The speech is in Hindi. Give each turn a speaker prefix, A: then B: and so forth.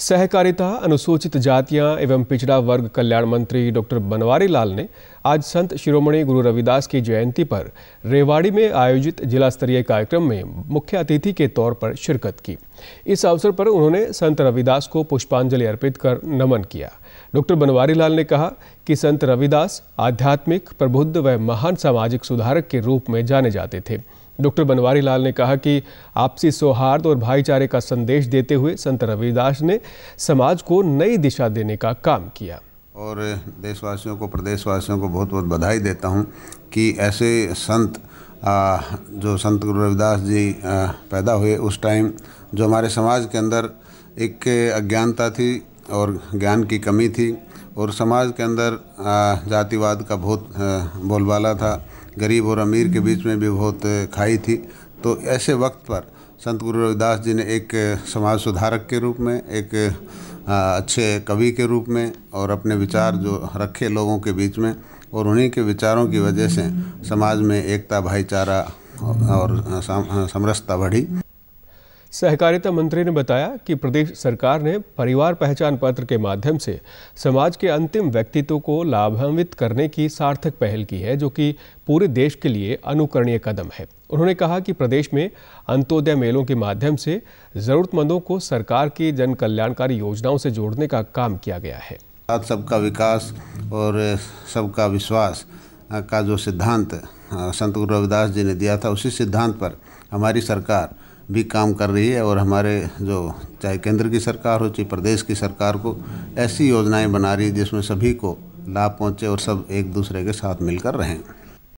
A: सहकारिता अनुसूचित जातियां एवं पिछड़ा वर्ग कल्याण मंत्री डॉक्टर बनवारी लाल ने आज संत शिरोमणि गुरु रविदास की जयंती पर रेवाड़ी में आयोजित जिला स्तरीय कार्यक्रम में मुख्य अतिथि के तौर पर शिरकत की इस अवसर पर उन्होंने संत रविदास को पुष्पांजलि अर्पित कर नमन किया डॉक्टर बनवारी लाल ने कहा कि संत रविदास आध्यात्मिक प्रबुद्ध व महान सामाजिक सुधारक के रूप में जाने जाते थे डॉक्टर बनवारी लाल ने कहा कि आपसी सौहार्द और भाईचारे का संदेश देते हुए संत रविदास ने समाज को नई दिशा देने का काम
B: किया और देशवासियों को प्रदेशवासियों को बहुत बहुत बधाई देता हूँ कि ऐसे संत आ, जो संत गुरु रविदास जी आ, पैदा हुए उस टाइम जो हमारे समाज के अंदर एक अज्ञानता थी और ज्ञान की कमी थी और समाज के अंदर जातिवाद का बहुत बोलबाला था गरीब और अमीर के हम्म। बीच में भी बहुत खाई थी तो ऐसे वक्त पर संत गुरु रविदास जी ने एक समाज सुधारक के रूप में एक अच्छे कवि के रूप में और अपने विचार जो हम्म। रखे लोगों के बीच में और उन्हीं के विचारों की वजह से समाज में एकता भाईचारा और समरसता बढ़ी
A: सहकारिता मंत्री ने बताया कि प्रदेश सरकार ने परिवार पहचान पत्र के माध्यम से समाज के अंतिम व्यक्तित्व को लाभान्वित करने की सार्थक पहल की है जो कि पूरे देश के लिए अनुकरणीय कदम है उन्होंने कहा कि प्रदेश में अंत्योदय मेलों के माध्यम से ज़रूरतमंदों को सरकार की जन कल्याणकारी योजनाओं से जोड़ने का काम किया गया है
B: साथ सबका विकास और सबका विश्वास का जो सिद्धांत संत गुरु रविदास जी ने दिया था उसी सिद्धांत पर हमारी सरकार भी काम कर रही है और हमारे जो चाहे केंद्र की सरकार हो चाहे प्रदेश की सरकार को ऐसी योजनाएं बना रही है जिसमें सभी को लाभ पहुंचे और सब एक दूसरे के साथ मिलकर रहें